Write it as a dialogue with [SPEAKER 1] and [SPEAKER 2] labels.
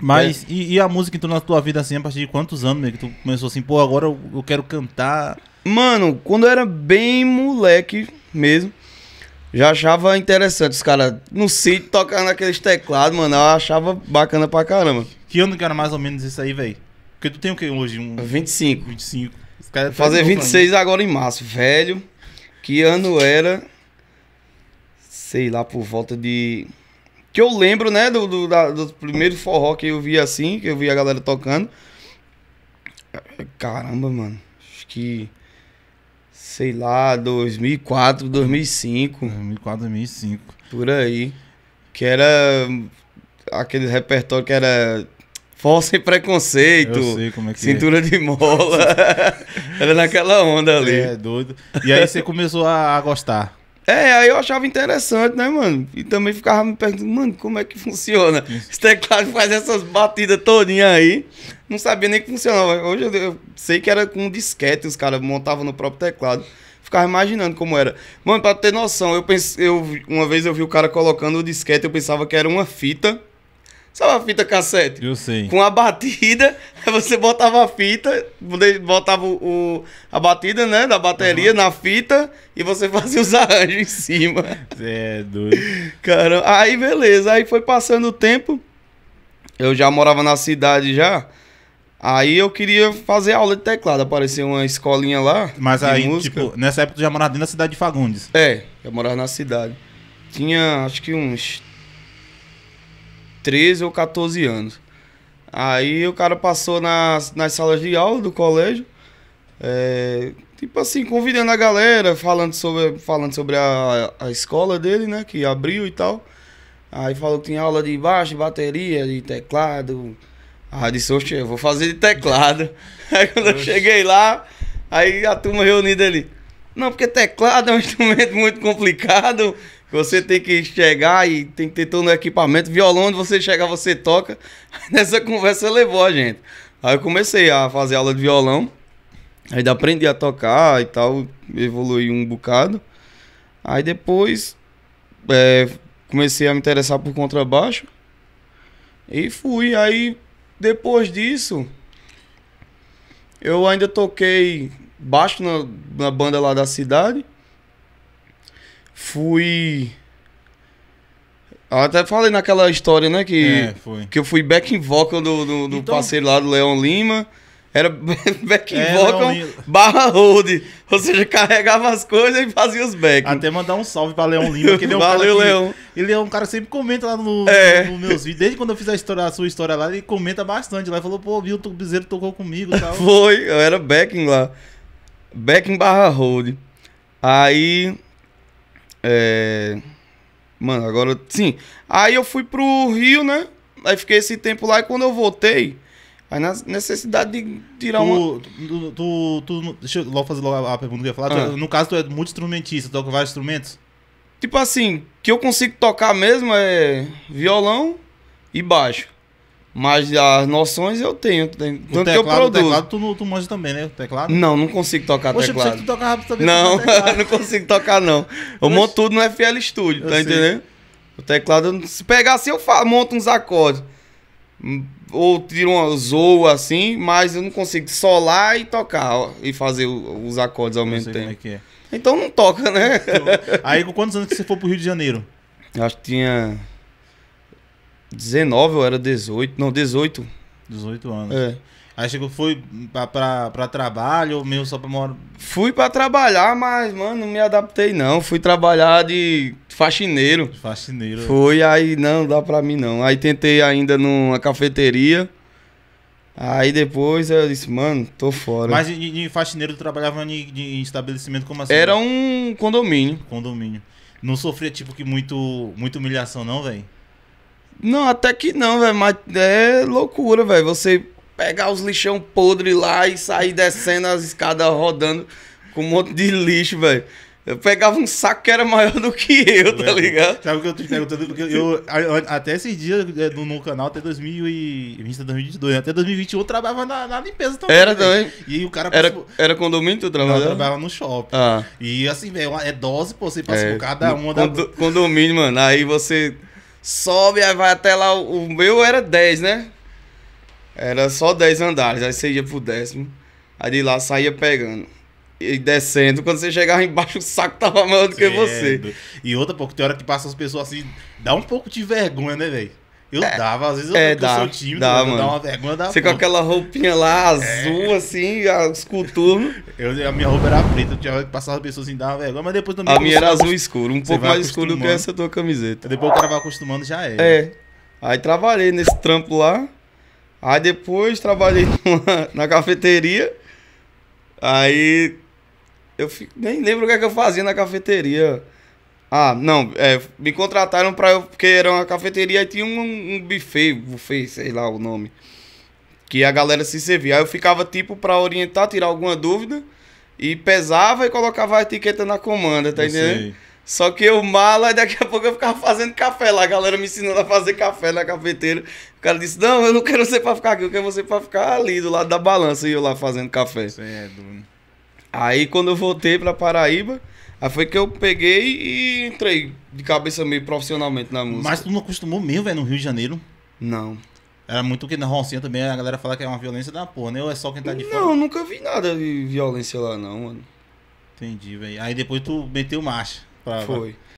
[SPEAKER 1] Mas, é. e, e, a música entrou na tua vida assim, a partir de quantos anos, meio que tu começou assim, pô, agora eu, eu quero
[SPEAKER 2] cantar? Mano, quando eu era bem moleque mesmo, já achava interessante os caras no sítio tocando aqueles teclados, mano, eu achava bacana pra caramba. Que ano que era mais ou menos isso aí, velho? Porque tu tem o que hoje? Um... 25. 25. Os cara
[SPEAKER 1] Fazer 26
[SPEAKER 2] agora em março, velho. Que ano era? Sei lá, por volta de que eu lembro, né, do, do, da, do primeiro forró que eu vi assim, que eu vi a galera tocando. Caramba, mano. Acho que. Sei lá, 2004, 2005. 2004, 2005. Por aí. Que era. Aquele repertório que era. Força e preconceito. Eu sei como é que é. Cintura é. de mola. era naquela onda ali. É, doido. E aí você começou a gostar. É, aí eu achava interessante, né, mano? E também ficava me perguntando, mano, como é que funciona? Esse teclado faz essas batidas todinhas aí. Não sabia nem que funcionava. Hoje eu, eu sei que era com disquete, os caras montavam no próprio teclado. Ficava imaginando como era. Mano, pra ter noção, eu pensei, eu, uma vez eu vi o cara colocando o disquete, eu pensava que era uma fita Sabe a fita cassete? Eu sei. Com a batida, você botava a fita, botava o, a batida, né, da bateria uhum. na fita e você fazia os arranjos em cima. É, doido. Cara, aí beleza, aí foi passando o tempo. Eu já morava na cidade já. Aí eu queria fazer aula de teclado, apareceu uma escolinha lá. Mas aí, música. tipo,
[SPEAKER 1] nessa época tu já morava dentro da cidade de Fagundes.
[SPEAKER 2] É, eu morava na cidade. Tinha acho que uns 13 ou 14 anos. Aí o cara passou nas, nas salas de aula do colégio, é, tipo assim, convidando a galera, falando sobre, falando sobre a, a escola dele, né, que abriu e tal. Aí falou que tinha aula de baixo, bateria, de teclado. Ah, disse, oxe, eu vou fazer de teclado. Aí quando eu cheguei lá, aí a turma reunida ali. Não, porque teclado é um instrumento muito complicado. Você tem que chegar e tem que ter todo o equipamento. Violão, onde você chegar, você toca. Nessa conversa levou a gente. Aí eu comecei a fazer aula de violão. Aí aprendi a tocar e tal. Evoluí um bocado. Aí depois é, comecei a me interessar por contrabaixo. E fui. Aí depois disso, eu ainda toquei baixo na, na banda lá da cidade fui. Até falei naquela história, né? Que, é, que eu fui back vocal do, do, do então... parceiro lá do Leão Lima. Era back é, vocal Leon... barra hold. Ou seja, carregava as coisas e fazia os back. Até mandar um salve pra Leão Lima, que ele é um Valeu, cara que, Leon.
[SPEAKER 1] Ele é um cara que sempre comenta lá no, é. no, no meus vídeos. Desde quando eu fiz a, história, a sua história lá, ele comenta bastante. Lá falou, pô, viu, o Bezeiro tocou comigo tal. Foi,
[SPEAKER 2] eu era backing lá. Backing barra hold. Aí é... Mano, agora sim. Aí eu fui pro Rio, né? Aí fiquei esse tempo lá e quando eu voltei, a necessidade de tirar tu, uma.
[SPEAKER 1] Tu, tu, tu, deixa eu logo fazer logo a, pergunta que eu ia falar. Ah. Tu, no caso, tu é muito instrumentista, toca vários instrumentos? Tipo assim,
[SPEAKER 2] que eu consigo tocar mesmo é violão e baixo. Mas as noções eu tenho. Tanto o teclado, que eu produzo. O teclado
[SPEAKER 1] tu, tu manja também, né? O teclado? Não,
[SPEAKER 2] não consigo tocar Poxa, teclado. Poxa, tu
[SPEAKER 1] tocar rápido também. Não,
[SPEAKER 2] não consigo tocar, não. Eu monto tudo no FL Studio, tá eu entendendo? Sei. O teclado, se pegar assim, eu faço, monto uns acordes. Ou tiro uma zoa assim, mas eu não consigo solar e tocar ó, e fazer os acordes ao mesmo tempo. É é. Então não toca, né? Aí com quantos anos que você foi pro Rio de Janeiro? Eu acho que tinha 19 ou era 18? Não, 18. 18 anos. É. Aí chegou, fui pra, pra, pra trabalho ou meio só pra morar? Fui pra trabalhar, mas, mano, não me adaptei não. Fui trabalhar de faxineiro. De faxineiro. Foi, é. aí não, dá pra mim não. Aí tentei ainda numa cafeteria. Aí depois eu disse, mano, tô fora. Mas
[SPEAKER 1] de, de faxineiro trabalhava em, em estabelecimento como assim? Era
[SPEAKER 2] um condomínio. Condomínio. Não sofria, tipo, que muito, muita humilhação não, velho? Não, até que não, velho. Mas é loucura, velho. Você pegar os lixão podre lá e sair descendo as escadas rodando com um monte de lixo, velho. Eu pegava um saco que era maior do que eu, tá ligado?
[SPEAKER 1] Sabe o que eu tô te perguntando? Porque eu, até esses dias é, no, no canal, até 2020, 2022, até 2021 eu trabalhava na, na limpeza também. Era também. Né?
[SPEAKER 2] E o cara passou... Era, condomínio tu trabalhava? eu trabalhava no shopping. Ah. E
[SPEAKER 1] assim, velho, é dose, pô, você passou é, cada uma da.
[SPEAKER 2] Condomínio, mano, aí você sobe, aí vai até lá. O meu era 10, né? Era só 10 andares, aí você ia pro décimo. Aí de lá saía pegando. E descendo, quando você chegava embaixo, o saco tava maior do que você. E outra, pouco tem
[SPEAKER 1] hora que passa as pessoas assim, dá um pouco de vergonha, né, velho? Eu é, dava, às vezes eu é, dá, sou dava dá, mano. Dá uma vergonha da Você porra. com aquela roupinha lá, é. azul, é. assim, os coturnos. Eu, a minha roupa era preta, eu tinha que passar as pessoas assim, dava vergonha, mas depois também... A minha era azul escuro, um pouco mais escuro do que essa
[SPEAKER 2] tua camiseta. Depois o cara vai acostumando, já é. É. Aí trabalhei nesse trampo lá, aí depois trabalhei numa, na cafeteria, aí eu fico, nem lembro o que, é que eu fazia na cafeteria, ah, não, é, me contrataram pra eu, porque era uma cafeteria e tinha um, um buffet, buffet, sei lá o nome, que a galera se servia. Aí eu ficava tipo pra orientar, tirar alguma dúvida, e pesava e colocava a etiqueta na comanda, tá eu entendendo? Sei. Só que eu mala, daqui a pouco eu ficava fazendo café lá, a galera me ensinando a fazer café na cafeteira. O cara disse: Não, eu não quero você pra ficar aqui, eu quero você pra ficar ali do lado da balança e eu lá fazendo café. Você é doido. Aí quando eu voltei pra Paraíba, Aí foi que eu peguei e entrei de cabeça meio profissionalmente na música. Mas
[SPEAKER 1] tu não acostumou mesmo, velho, no Rio de Janeiro? Não. Era muito que na Rocinha também a galera fala que é uma violência da porra, né? Ou é só quem tá de não, fora? Não, nunca vi nada de violência lá, não, mano. Entendi, velho. Aí depois tu meteu marcha. Pra, foi.